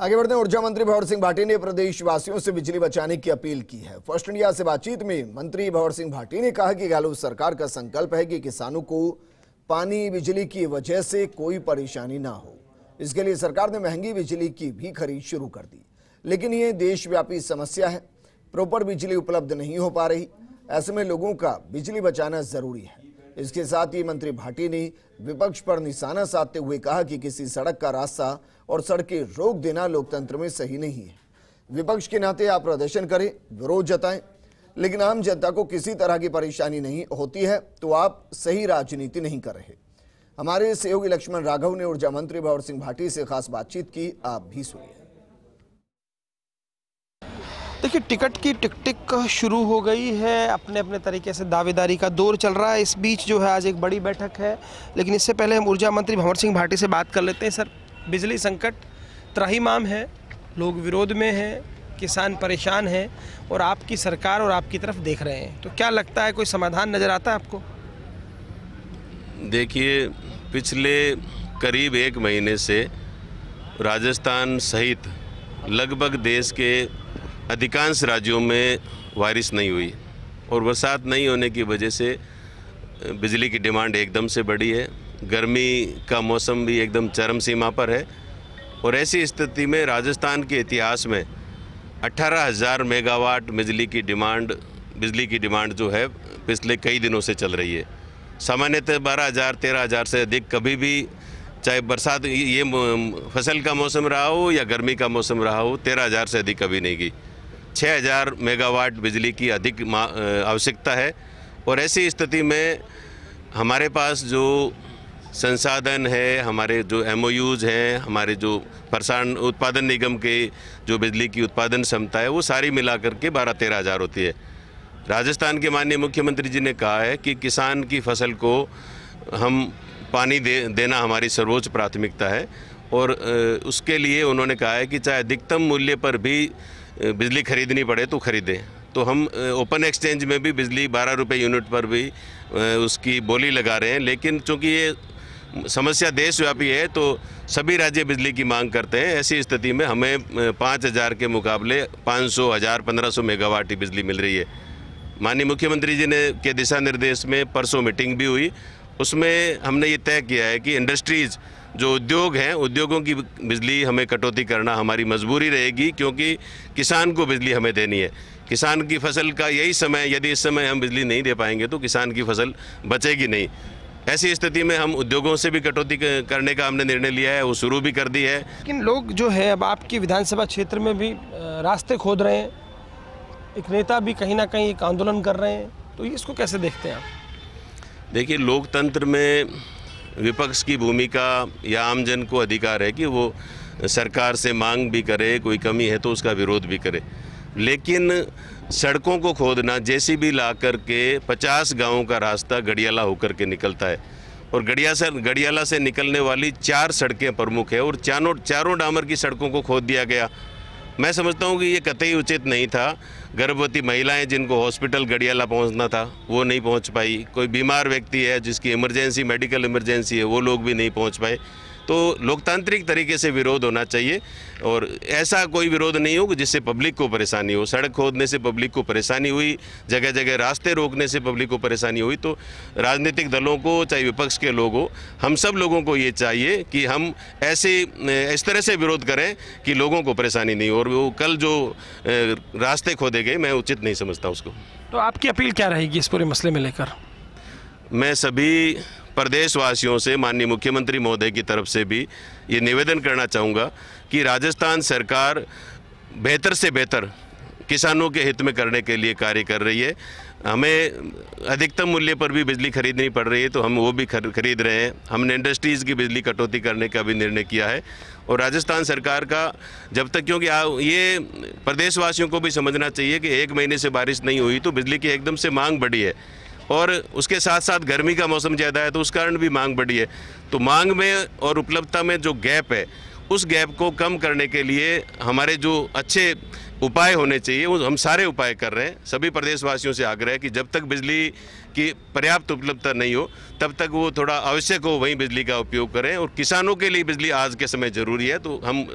आगे बढ़ते हैं ऊर्जा मंत्री भंवर सिंह भाटी ने प्रदेशवासियों से बिजली बचाने की अपील की है फर्स्ट इंडिया से बातचीत में मंत्री भंवर सिंह भाटी ने कहा कि गहलोत सरकार का संकल्प है कि किसानों को पानी बिजली की वजह से कोई परेशानी ना हो इसके लिए सरकार ने महंगी बिजली की भी खरीद शुरू कर दी लेकिन ये देशव्यापी समस्या है प्रॉपर बिजली उपलब्ध नहीं हो पा रही ऐसे में लोगों का बिजली बचाना जरूरी है इसके साथ ही मंत्री भाटी ने विपक्ष पर निशाना साधते हुए कहा कि किसी सड़क का रास्ता और सड़कें रोक देना लोकतंत्र में सही नहीं है विपक्ष के नाते आप प्रदर्शन करें विरोध जताएं लेकिन आम जनता को किसी तरह की परेशानी नहीं होती है तो आप सही राजनीति नहीं कर रहे हमारे सहयोगी लक्ष्मण राघव ने ऊर्जा मंत्री भवर सिंह भाटी से खास बातचीत की आप भी सुनिए देखिए टिकट की टिकटिक शुरू हो गई है अपने अपने तरीके से दावेदारी का दौर चल रहा है इस बीच जो है आज एक बड़ी बैठक है लेकिन इससे पहले हम ऊर्जा मंत्री भंवर सिंह भाटी से बात कर लेते हैं सर बिजली संकट त्राहीमाम है लोग विरोध में हैं किसान परेशान हैं और आपकी सरकार और आपकी तरफ देख रहे हैं तो क्या लगता है कोई समाधान नज़र आता है आपको देखिए पिछले करीब एक महीने से राजस्थान सहित लगभग देश के अधिकांश राज्यों में बारिश नहीं हुई और बरसात नहीं होने की वजह से बिजली की डिमांड एकदम से बढ़ी है गर्मी का मौसम भी एकदम चरम सीमा पर है और ऐसी स्थिति में राजस्थान के इतिहास में 18,000 हज़ार मेगावाट बिजली की डिमांड बिजली की डिमांड जो है पिछले कई दिनों से चल रही है सामान्यतः बारह हज़ार तेरह हज़ार से अधिक कभी भी चाहे बरसात ये फसल का मौसम रहा हो या गर्मी का मौसम रहा हो तेरह हज़ार से अधिक कभी नहीं गई 6000 मेगावाट बिजली की अधिक आवश्यकता है और ऐसी स्थिति में हमारे पास जो संसाधन है हमारे जो एम हैं हमारे जो प्रसारण उत्पादन निगम के जो बिजली की उत्पादन क्षमता है वो सारी मिला करके बारह तेरह हज़ार होती है राजस्थान के माननीय मुख्यमंत्री जी ने कहा है कि किसान की फसल को हम पानी दे देना हमारी सर्वोच्च प्राथमिकता है और उसके लिए उन्होंने कहा है कि चाहे अधिकतम मूल्य पर भी बिजली खरीदनी पड़े तो खरीदे तो हम ओपन एक्सचेंज में भी बिजली बारह रुपये यूनिट पर भी उसकी बोली लगा रहे हैं लेकिन चूँकि ये समस्या देशव्यापी है तो सभी राज्य बिजली की मांग करते हैं ऐसी स्थिति में हमें पाँच हज़ार के मुकाबले पाँच सौ हज़ार पंद्रह सौ मेगावाट ही बिजली मिल रही है माननीय मुख्यमंत्री जी ने के दिशा निर्देश में परसों मीटिंग भी हुई उसमें हमने ये तय किया है कि इंडस्ट्रीज़ जो उद्योग हैं उद्योगों की बिजली हमें कटौती करना हमारी मजबूरी रहेगी क्योंकि किसान को बिजली हमें देनी है किसान की फसल का यही समय यदि इस समय हम बिजली नहीं दे पाएंगे तो किसान की फसल बचेगी नहीं ऐसी स्थिति में हम उद्योगों से भी कटौती करने का हमने निर्णय लिया है वो शुरू भी कर दी है लेकिन लोग जो है अब आपकी विधानसभा क्षेत्र में भी रास्ते खोद रहे हैं एक नेता भी कहीं ना कहीं एक आंदोलन कर रहे हैं तो इसको कैसे देखते हैं आप देखिए लोकतंत्र में विपक्ष की भूमिका या आमजन को अधिकार है कि वो सरकार से मांग भी करे कोई कमी है तो उसका विरोध भी करे लेकिन सड़कों को खोदना जेसीबी ला कर के पचास गाँव का रास्ता गड़ियाला होकर के निकलता है और गड़िया से गड़ियाला से निकलने वाली चार सड़कें प्रमुख है और चारों चारों डामर की सड़कों को खोद दिया गया मैं समझता हूँ कि ये कतई उचित नहीं था गर्भवती महिलाएं जिनको हॉस्पिटल गड़ियाला पहुंचना था वो नहीं पहुंच पाई कोई बीमार व्यक्ति है जिसकी इमरजेंसी मेडिकल इमरजेंसी है वो लोग भी नहीं पहुंच पाए तो लोकतांत्रिक तरीके से विरोध होना चाहिए और ऐसा कोई विरोध नहीं हो जिससे पब्लिक को परेशानी हो सड़क खोदने से पब्लिक को परेशानी हुई जगह जगह रास्ते रोकने से पब्लिक को परेशानी हुई तो राजनीतिक दलों को चाहे विपक्ष के लोग हो हम सब लोगों को ये चाहिए कि हम ऐसे इस तरह से विरोध करें कि लोगों को परेशानी नहीं हो और वो कल जो रास्ते खोदे गए मैं उचित नहीं समझता उसको तो आपकी अपील क्या रहेगी इस पूरे मसले में लेकर मैं सभी प्रदेशवासियों से माननीय मुख्यमंत्री महोदय की तरफ से भी ये निवेदन करना चाहूँगा कि राजस्थान सरकार बेहतर से बेहतर किसानों के हित में करने के लिए कार्य कर रही है हमें अधिकतम मूल्य पर भी बिजली खरीदनी पड़ रही है तो हम वो भी खरीद रहे हैं हमने इंडस्ट्रीज़ की बिजली कटौती करने का भी निर्णय किया है और राजस्थान सरकार का जब तक क्योंकि ये प्रदेशवासियों को भी समझना चाहिए कि एक महीने से बारिश नहीं हुई तो बिजली की एकदम से मांग बढ़ी है और उसके साथ साथ गर्मी का मौसम ज़्यादा है तो उस कारण भी मांग बढ़ी है तो मांग में और उपलब्धता में जो गैप है उस गैप को कम करने के लिए हमारे जो अच्छे उपाय होने चाहिए वो हम सारे उपाय कर रहे हैं सभी प्रदेशवासियों से आग्रह है कि जब तक बिजली की पर्याप्त उपलब्धता नहीं हो तब तक वो थोड़ा आवश्यक हो वहीं बिजली का उपयोग करें और किसानों के लिए बिजली आज के समय ज़रूरी है तो हम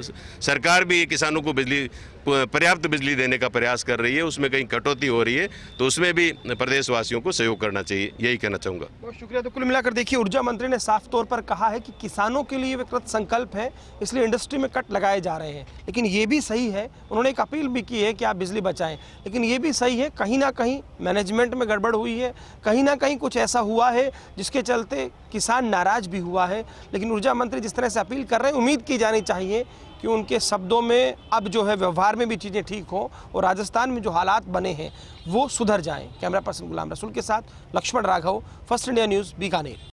सरकार भी किसानों को बिजली पर्याप्त बिजली देने का प्रयास कर रही है उसमें कहीं कटौती हो रही है तो उसमें भी प्रदेशवासियों को सहयोग करना चाहिए यही कहना चाहूँगा बहुत शुक्रिया तो कुल मिलाकर देखिए ऊर्जा मंत्री ने साफ तौर पर कहा है कि किसानों के लिए विकृत संकल्प है इसलिए इंडस्ट्री में कट लगाए जा रहे हैं लेकिन ये भी सही है उन्होंने एक अपील भी की है कि आप बिजली बचाएं लेकिन ये भी सही है कहीं ना कहीं मैनेजमेंट में गड़बड़ हुई है कहीं ना कहीं कुछ ऐसा हुआ है जिसके चलते किसान नाराज़ भी हुआ है लेकिन ऊर्जा मंत्री जिस तरह से अपील कर रहे हैं उम्मीद की जानी चाहिए कि उनके शब्दों में अब जो है व्यवहार में भी चीज़ें ठीक हों और राजस्थान में जो हालात बने हैं वो सुधर जाएँ कैमरा पर्सन गुलाम रसूल के साथ Lakshman Raghav First India News Bikaner